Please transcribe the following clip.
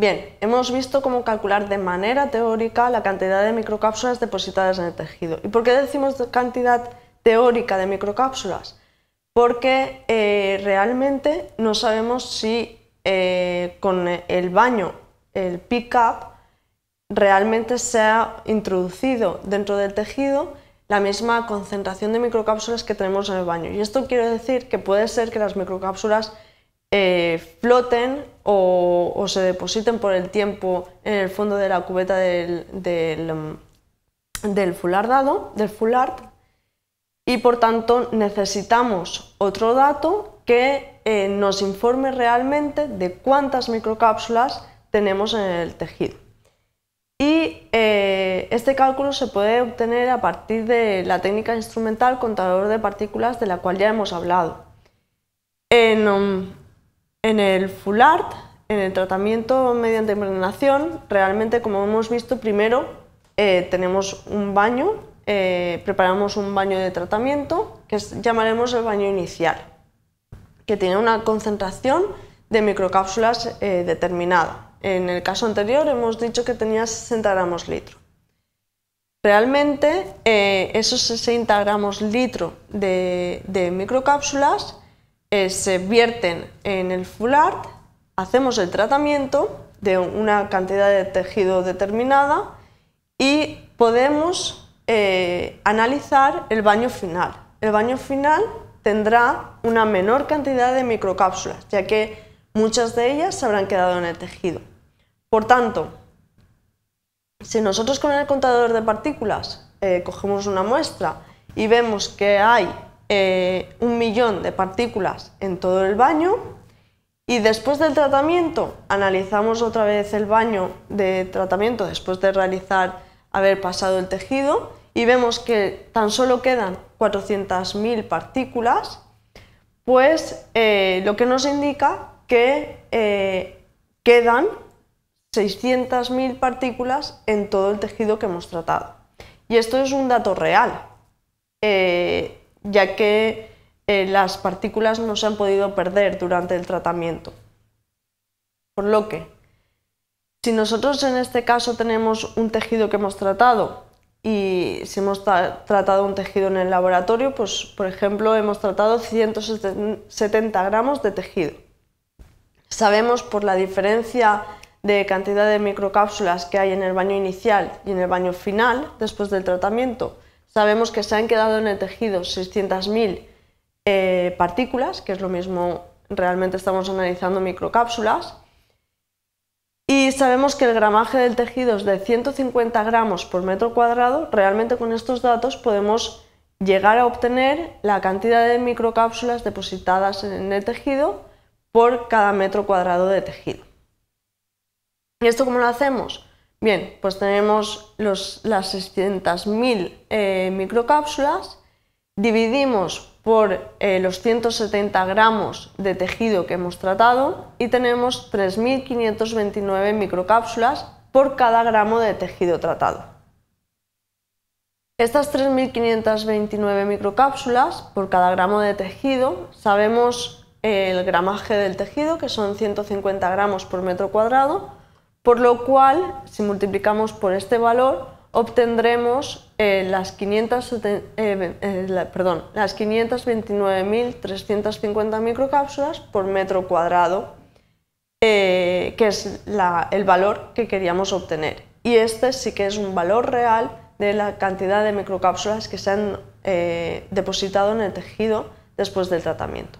Bien, hemos visto cómo calcular de manera teórica la cantidad de microcápsulas depositadas en el tejido. ¿Y por qué decimos cantidad teórica de microcápsulas? Porque eh, realmente no sabemos si eh, con el baño, el pick-up, realmente se ha introducido dentro del tejido la misma concentración de microcápsulas que tenemos en el baño. Y esto quiere decir que puede ser que las microcápsulas eh, floten o, se depositen por el tiempo en el fondo de la cubeta del, del, mm, del dado, del y por tanto necesitamos otro dato que eh, nos informe realmente de cuántas microcápsulas tenemos en el tejido. Y eh, este cálculo se puede obtener a partir de la técnica instrumental contador de partículas de la cual ya hemos hablado. En, mm, en el FULART, en el tratamiento mediante impregnación, realmente, como hemos visto, primero eh, tenemos un baño, eh, preparamos un baño de tratamiento que llamaremos el baño inicial, que tiene una concentración de microcápsulas eh, determinada. En el caso anterior hemos dicho que tenía 60 gramos litro. Realmente esos 60 gramos litro de microcápsulas eh, se vierten en el foulard, hacemos el tratamiento de una cantidad de tejido determinada y podemos eh, analizar el baño final. El baño final tendrá una menor cantidad de microcápsulas, ya que muchas de ellas se habrán quedado en el tejido. Por tanto, si nosotros con el contador de partículas eh, cogemos una muestra y vemos que hay eh, un millón de partículas en todo el baño y después del tratamiento analizamos otra vez el baño de tratamiento después de realizar haber pasado el tejido y vemos que tan solo quedan 400.000 partículas, pues eh, lo que nos indica que eh, quedan 600.000 partículas en todo el tejido que hemos tratado. Y esto es un dato real ya que eh, las partículas no se han podido perder durante el tratamiento. Por lo que, si nosotros en este caso tenemos un tejido que hemos tratado y si hemos tratado un tejido en el laboratorio, pues por ejemplo hemos tratado 170 gramos de tejido. Sabemos por la diferencia de cantidad de microcápsulas que hay en el baño inicial y en el baño final después del tratamiento Sabemos que se han quedado en el tejido 600.000 eh, partículas, que es lo mismo, realmente estamos analizando microcápsulas. Y sabemos que el gramaje del tejido es de 150 gramos por metro cuadrado. Realmente con estos datos podemos llegar a obtener la cantidad de microcápsulas depositadas en el tejido por cada metro cuadrado de tejido. ¿Y esto cómo lo hacemos? Bien, pues tenemos las 600.000 eh, microcápsulas, dividimos por eh, los 170 gramos de tejido que hemos tratado y tenemos 3.529 microcápsulas por cada gramo de tejido tratado. Estas 3.529 microcápsulas por cada gramo de tejido sabemos eh, el gramaje del tejido, que son 150 gramos por metro cuadrado, por lo cual, si multiplicamos por este valor, obtendremos eh, las, 529.350 eh, eh, microcápsulas por metro cuadrado, que es el valor que queríamos obtener. Y este sí que es un valor real de la cantidad de microcápsulas que se han depositado en el tejido después del tratamiento.